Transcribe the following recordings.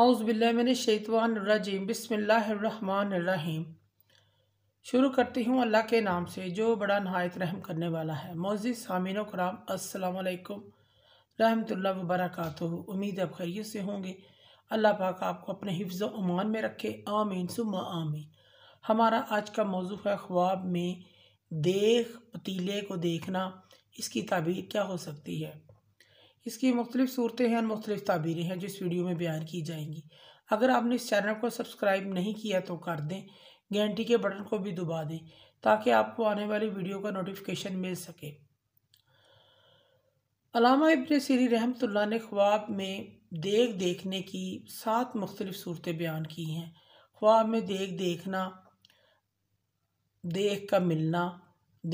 आउज़बिल्लिमिनशैतवानरजीम बिसमीम शुरू करती हूँ अल्लाह के नाम से जो बड़ा नहायत रहम करने वाला है मौजि सामिन कराम असलकम रहमत वबरक उम्मीद अब खैर से होंगे अल्लाह पाक आपको अपने हिफ्ज़ अमान में रखे आमीन सुम आमीन हमारा आज का मौजू है ख्वाब में देख पतीले को देखना इसकी ताबीर क्या हो सकती है इसकी मुख्तलिफ सूरतें हैं और मुख्तलिफ ताबीरें हैं जो इस वीडियो में बयान की जाएंगी अगर आपने इस चैनल को सब्सक्राइब नहीं किया तो कर दें घंटी के बटन को भी दबा दें ताकि आपको आने वाली वीडियो का नोटिफिकेशन मिल सके अलामा इबन सीरी रहमतुल्ला ने ख्वाब में देख देखने की सात मुख्तलिफ सूरतें बयान की हैं ख्वाब में देख देखना देख का मिलना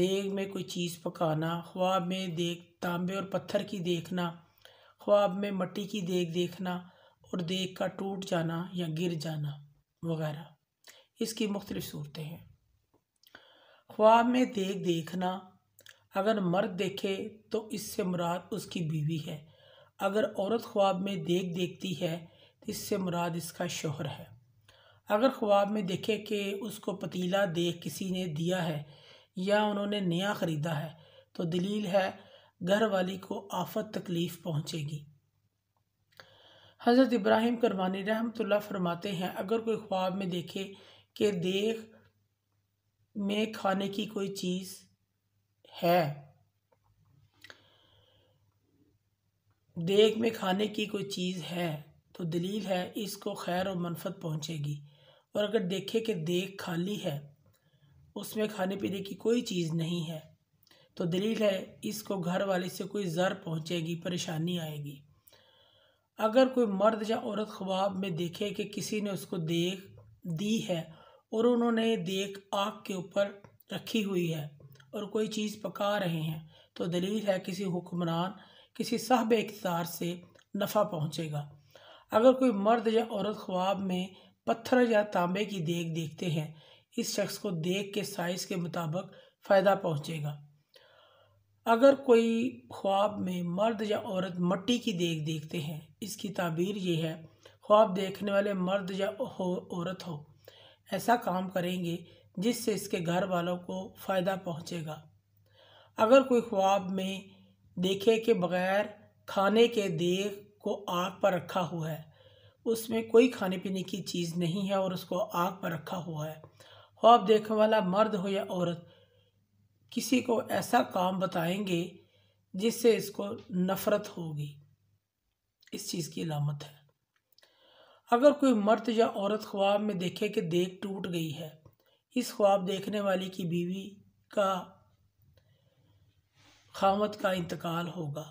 देख में कोई चीज़ पकाना ख्वाब में देख तांबे और पत्थर की देखना ख्वाब में मट्टी की देख देखना और देख का टूट जाना या गिर जाना वगैरह इसकी मुख्तलिफ सूरतें हैं ख्वाब में देख देखना अगर मर्द देखे तो इससे मुराद उसकी बीवी है अगर औरत ख्वाब में देख देखती है तो इससे मुराद इसका शोहर है अगर ख्वाब में देखे कि उसको पतीला देख किसी ने दिया है या उन्होंने नया ख़रीदा है तो दलील है घर वाली को आफत तकलीफ़ पहुँचेगी हज़रत इब्राहिम करवानी रहमतुल्ला फरमाते हैं अगर कोई ख्वाब में देखे कि देख में खाने की कोई चीज़ है देख में खाने की कोई चीज़ है तो दलील है इसको खैर और मनफत पहुँचेगी और अगर देखे कि देख खाली है उसमें खाने पीने की कोई चीज़ नहीं है तो दलील है इसको घर वाले से कोई ज़र पहुँचेगी परेशानी आएगी अगर कोई मर्द या औरत ख्वाब में देखे कि किसी ने उसको देख दी है और उन्होंने देख आग के ऊपर रखी हुई है और कोई चीज़ पका रहे हैं तो दलील है किसी हुक्मरान किसी साहब इकतार से नफ़ा पहुँचेगा अगर कोई मर्द या औरत ख्वाब में पत्थर या तांबे की देख देखते हैं इस शख्स को देख के साइज़ के मुताबिक फ़ायदा पहुँचेगा अगर कोई ख्वाब में मर्द या औरत मट्टी की देख देखते हैं इसकी ताबीर ये है ख्वाब देखने वाले मर्द या हो औरत हो ऐसा काम करेंगे जिससे इसके घर वालों को फ़ायदा पहुंचेगा अगर कोई ख्वाब में देखे के बगैर खाने के देख को आग पर रखा हुआ है उसमें कोई खाने पीने की चीज़ नहीं है और उसको आग पर रखा हुआ है ख्वाब देखने वाला मर्द हो या औरत किसी को ऐसा काम बताएंगे जिससे इसको नफ़रत होगी इस चीज़ की अलामत है अगर कोई मर्द या औरत ख्वाब में देखे कि देख टूट गई है इस ख्वाब देखने वाली की बीवी का खामत का इंतकाल होगा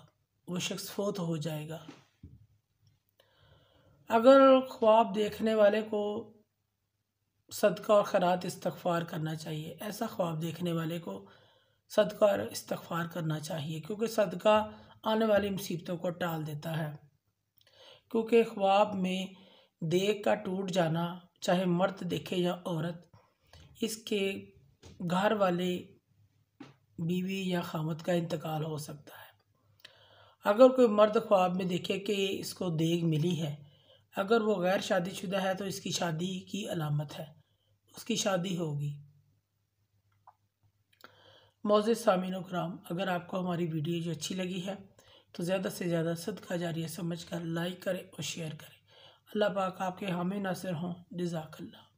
वो शख्स फोत हो जाएगा अगर ख्वाब देखने वाले को सदका और खरात इस्तफ़ार करना चाहिए ऐसा ख्वाब देखने वाले को सदका और इस्तफार करना चाहिए क्योंकि सदका आने वाली मुसीबतों को टाल देता है क्योंकि ख्वाब में देख का टूट जाना चाहे मर्द देखे या औरत इसके घर वाले बीवी या खामत का इंतकाल हो सकता है अगर कोई मर्द ख्वाब में देखे कि इसको देग मिली है अगर वो गैर शादीशुदा है तो इसकी शादी की अलामत है उसकी शादी होगी मोज़ सामिन कराम अगर आपको हमारी वीडियो जो अच्छी लगी है तो ज़्यादा से ज़्यादा सदका जारी समझ कर लाइक करें और शेयर करें अल्लाह पाक आपके हामी नासिर हों जजाकल्ला